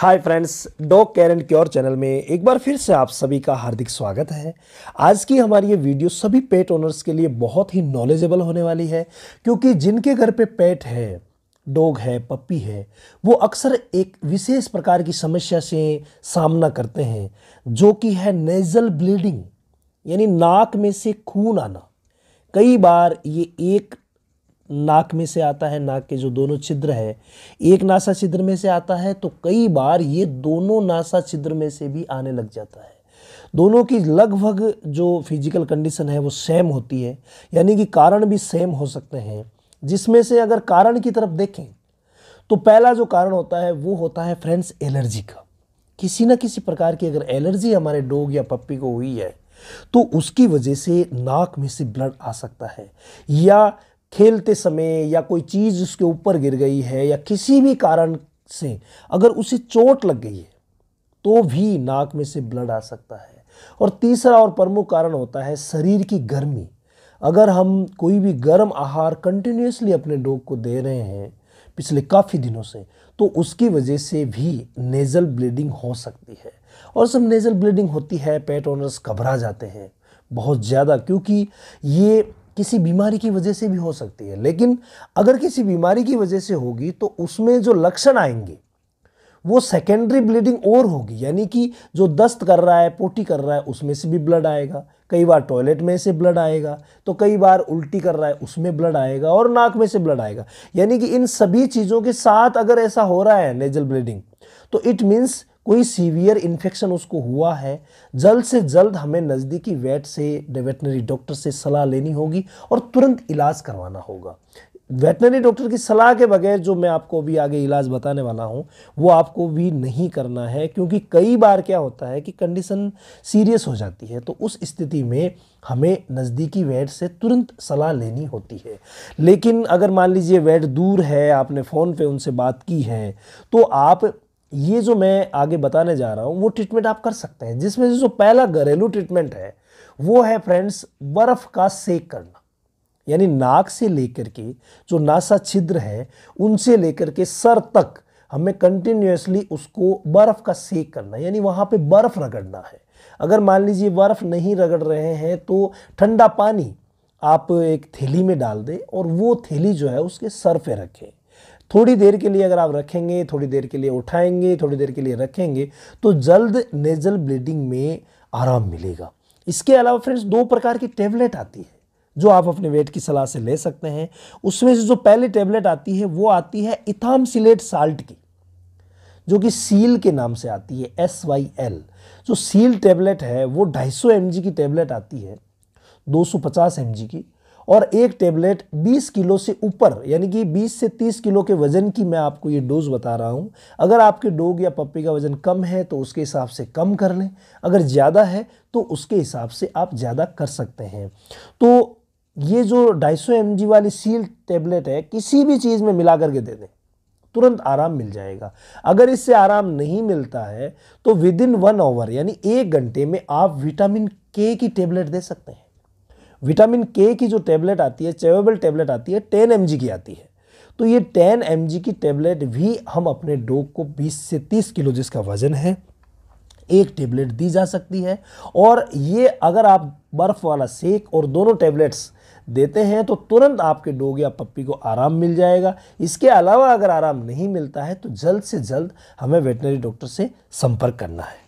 hi friends dog care and cure channel में एक बार फिर से आप सभी का हार्दिक स्वागत है आज की हमारी ये वीडियो सभी पेट ओनर्स के लिए बहुत ही नॉलेजेबल होने वाली है क्योंकि जिनके घर पे पेट है डॉग है पप्पी है वो अक्सर एक विशेष प्रकार की समस्या से सामना करते हैं जो कि है नेजल ब्लीडिंग यानी नाक में से खून आना कई बार ये एक नाक में से आता है नाक के जो दोनों छिद्र है एक नासा छिद्र में से आता है तो कई बार ये दोनों नासा छिद्र में से भी आने लग जाता है दोनों की लगभग जो फिजिकल कंडीशन है वो सेम होती है यानी कि कारण भी सेम हो सकते हैं जिसमें से अगर कारण की तरफ देखें तो पहला जो कारण होता है वो होता है फ्रेंड्स एलर्जी का किसी ना किसी प्रकार की अगर एलर्जी हमारे डोग या पप्पी को हुई है तो उसकी वजह से नाक में से ब्लड आ सकता है या खेलते समय या कोई चीज़ उसके ऊपर गिर गई है या किसी भी कारण से अगर उसे चोट लग गई है तो भी नाक में से ब्लड आ सकता है और तीसरा और प्रमुख कारण होता है शरीर की गर्मी अगर हम कोई भी गर्म आहार कंटिन्यूसली अपने डॉग को दे रहे हैं पिछले काफ़ी दिनों से तो उसकी वजह से भी नेज़ल ब्लीडिंग हो सकती है और सब नेज़ल ब्लीडिंग होती है पेट ओनर्स घबरा जाते हैं बहुत ज़्यादा क्योंकि ये किसी बीमारी की वजह से भी हो सकती है लेकिन अगर किसी बीमारी की वजह से होगी तो उसमें जो लक्षण आएंगे वो सेकेंडरी ब्लीडिंग और होगी यानी कि जो दस्त कर रहा है पोटी कर रहा है उसमें से भी ब्लड आएगा कई बार टॉयलेट में से ब्लड आएगा तो कई बार उल्टी कर रहा है उसमें ब्लड आएगा और नाक में से ब्लड आएगा यानी कि इन सभी चीज़ों के साथ अगर ऐसा हो रहा है नेजल ब्लीडिंग तो इट मीन्स कोई सीवियर इन्फेक्शन उसको हुआ है जल्द से जल्द हमें नज़दीकी वेट से वेटनरी डॉक्टर से सलाह लेनी होगी और तुरंत इलाज करवाना होगा वेटनरी डॉक्टर की सलाह के बगैर जो मैं आपको अभी आगे इलाज बताने वाला हूँ वो आपको भी नहीं करना है क्योंकि कई बार क्या होता है कि कंडीशन सीरियस हो जाती है तो उस स्थिति में हमें नज़दीकी वेट से तुरंत सलाह लेनी होती है लेकिन अगर मान लीजिए वेट दूर है आपने फ़ोन पे उनसे बात की है तो आप ये जो मैं आगे बताने जा रहा हूँ वो ट्रीटमेंट आप कर सकते हैं जिसमें से जो पहला घरेलू ट्रीटमेंट है वो है फ्रेंड्स बर्फ़ का सेक करना यानी नाक से लेकर के जो नासा छिद्र है उनसे लेकर के सर तक हमें कंटिन्यूसली उसको बर्फ़ का सेक करना यानी वहाँ पे बर्फ़ रगड़ना है अगर मान लीजिए बर्फ़ नहीं रगड़ रहे हैं तो ठंडा पानी आप एक थैली में डाल दें और वो थैली जो है उसके सर पे रखें थोड़ी देर के लिए अगर आप रखेंगे थोड़ी देर के लिए उठाएंगे थोड़ी देर के लिए रखेंगे तो जल्द नेजल ब्लीडिंग में आराम मिलेगा इसके अलावा फ्रेंड्स दो प्रकार की टेबलेट आती है जो आप अपने वेट की सलाह से ले सकते हैं उसमें से जो पहली टेबलेट आती है वो आती है इथाम सिलेट साल्ट की जो कि सील के नाम से आती है एस वाई एल जो सील टेबलेट है वो 250 सौ की टेबलेट आती है 250 सौ की और एक टेबलेट 20 किलो से ऊपर यानी कि 20 से 30 किलो के वज़न की मैं आपको ये डोज़ बता रहा हूँ अगर आपके डोग या पप्पी का वज़न कम है तो उसके हिसाब से कम कर लें अगर ज़्यादा है तो उसके हिसाब से आप ज़्यादा कर सकते हैं तो ये जो एम जी वाली सील टेबलेट है किसी भी चीज़ में मिला करके दे दें तुरंत आराम मिल जाएगा अगर इससे आराम नहीं मिलता है तो विद इन वन आवर यानी एक घंटे में आप विटामिन के की टेबलेट दे सकते हैं विटामिन के की जो टेबलेट आती है चेवेबल टेबलेट आती है टेन एम की आती है तो ये टेन एम की टेबलेट भी हम अपने डोग को बीस से तीस किलो जिसका वज़न है एक टेबलेट दी जा सकती है और ये अगर आप बर्फ़ वाला सेक और दोनों टेबलेट्स देते हैं तो तुरंत आपके डोग या पप्पी को आराम मिल जाएगा इसके अलावा अगर आराम नहीं मिलता है तो जल्द से जल्द हमें वेटनरी डॉक्टर से संपर्क करना है